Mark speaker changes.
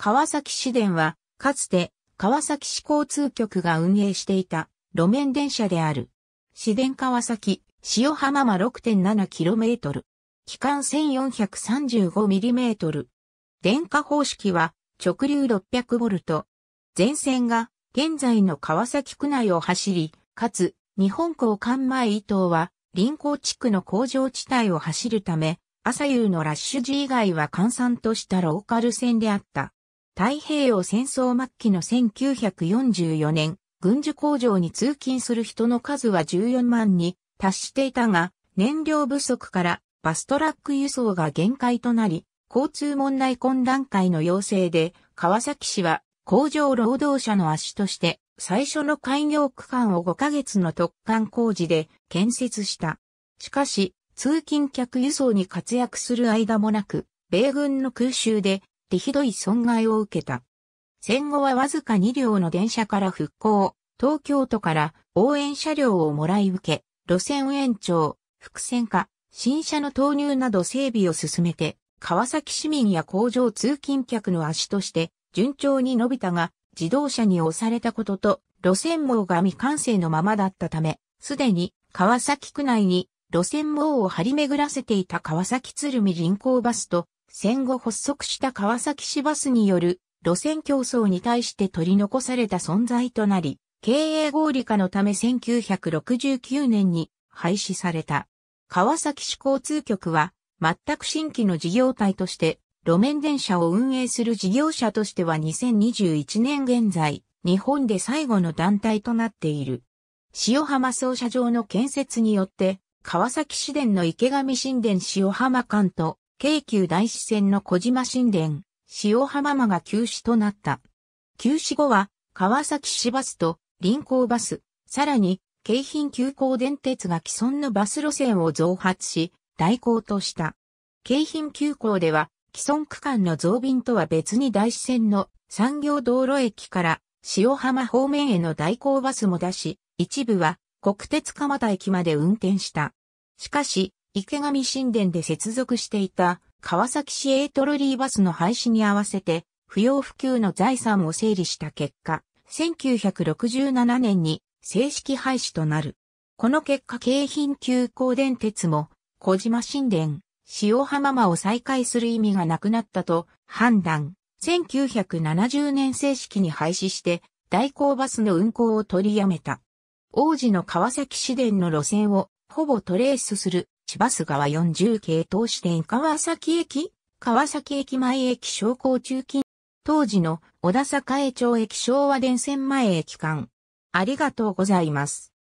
Speaker 1: 川崎市電は、かつて、川崎市交通局が運営していた、路面電車である。市電川崎、塩浜間 6.7km。期間 1435mm。電化方式は、直流 600V。全線が、現在の川崎区内を走り、かつ、日本港管前伊東は、臨港地区の工場地帯を走るため、朝夕のラッシュ時以外は閑散としたローカル線であった。太平洋戦争末期の1944年、軍需工場に通勤する人の数は14万に達していたが、燃料不足からバストラック輸送が限界となり、交通問題懇談会の要請で、川崎市は工場労働者の足として最初の開業区間を5ヶ月の特貫工事で建設した。しかし、通勤客輸送に活躍する間もなく、米軍の空襲でってひどい損害を受けた。戦後はわずか2両の電車から復興、東京都から応援車両をもらい受け、路線延長、伏線化、新車の投入など整備を進めて、川崎市民や工場通勤客の足として、順調に伸びたが、自動車に押されたことと、路線網が未完成のままだったため、すでに川崎区内に路線網を張り巡らせていた川崎鶴見人工バスと戦後発足した川崎市バスによる路線競争に対して取り残された存在となり、経営合理化のため1969年に廃止された。川崎市交通局は、全く新規の事業体として、路面電車を運営する事業者としては2021年現在、日本で最後の団体となっている。塩浜操車場の建設によって、川崎市電の池上新電塩浜間と京急大師線の小島新殿、塩浜間が休止となった。休止後は、川崎市バスと臨港バス、さらに、京浜急行電鉄が既存のバス路線を増発し、代行とした。京浜急行では、既存区間の増便とは別に大師線の産業道路駅から塩浜方面への代行バスも出し、一部は国鉄蒲田駅まで運転した。しかし、池上神殿で接続していた川崎市エートロリーバスの廃止に合わせて不要不急の財産を整理した結果、1967年に正式廃止となる。この結果京浜急行電鉄も小島神殿、塩浜間を再開する意味がなくなったと判断。1970年正式に廃止して代行バスの運行を取りやめた。王子の川崎市電の路線をほぼトレースする千葉市川40系統支店川崎駅川崎駅前駅商工中近当時の小田坂江町駅昭和電線前駅間。ありがとうございます。